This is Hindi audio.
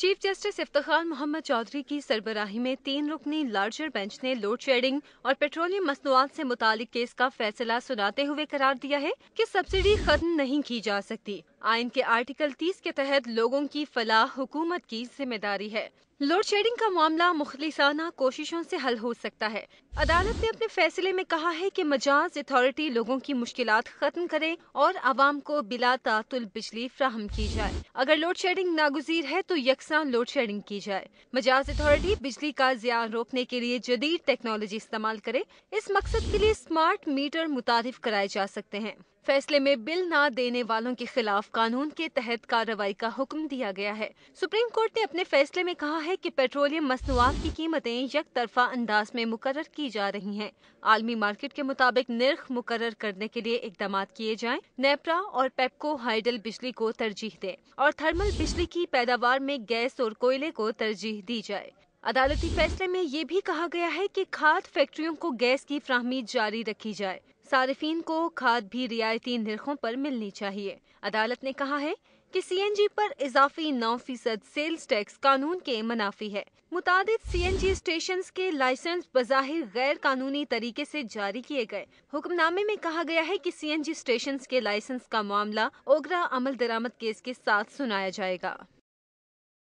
चीफ जस्टिस इफ्तार मोहम्मद चौधरी की सरबराही में तीन रुकनी लार्जर बेंच ने लोड शेडिंग और पेट्रोलियम मसनूआत से मुतालिक केस का फैसला सुनाते हुए करार दिया है कि सब्सिडी खत्म नहीं की जा सकती आयन के आर्टिकल 30 के तहत लोगों की फलाह हुकूमत की जिम्मेदारी है लोड शेडिंग का मामला मुखलिसाना कोशिशों से हल हो सकता है अदालत ने अपने फैसले में कहा है कि मजाज अथॉरिटी लोगों की मुश्किल खत्म करे और आवाम को बिला तातुल बिजली फ्राहम की जाए अगर लोड शेडिंग नागुजीर है तो यकसा लोड शेडिंग की जाए मजाज अथॉरिटी बिजली का जिया रोकने के लिए जदीद टेक्नोलॉजी इस्तेमाल करे इस मकसद के लिए स्मार्ट मीटर मुतारफ कराए जा सकते हैं फैसले में बिल न देने वालों के खिलाफ कानून के तहत कार्रवाई का हुक्म दिया गया है सुप्रीम कोर्ट ने अपने फैसले में कहा है कि पेट्रोलियम मसनुआत की कीमतें यक तरफा अंदाज में मुकर की जा रही हैं। आलमी मार्केट के मुताबिक निर्ख मुकर करने के लिए इकदाम किए जाएं, नेप्रा और पेपको हाइडल बिजली को तरजीह दे और थर्मल बिजली की पैदावार में गैस और कोयले को तरजीह दी जाए अदालती फैसले में ये भी कहा गया है कि खाद फैक्ट्रियों को गैस की फ्राहमी जारी रखी जाए सारिफिन को खाद भी रियायती निरखों पर मिलनी चाहिए अदालत ने कहा है कि सीएनजी पर इजाफी नौ फीसद सेल्स टैक्स कानून के मुनाफी है मुताद सीएनजी स्टेशन के लाइसेंस बज़ाहिर गैर कानूनी तरीके से जारी किए गए हुक्मनामे में कहा गया है कि सीएनजी स्टेशन के लाइसेंस का मामला ओगरा अमल दरामद केस के साथ सुनाया जाएगा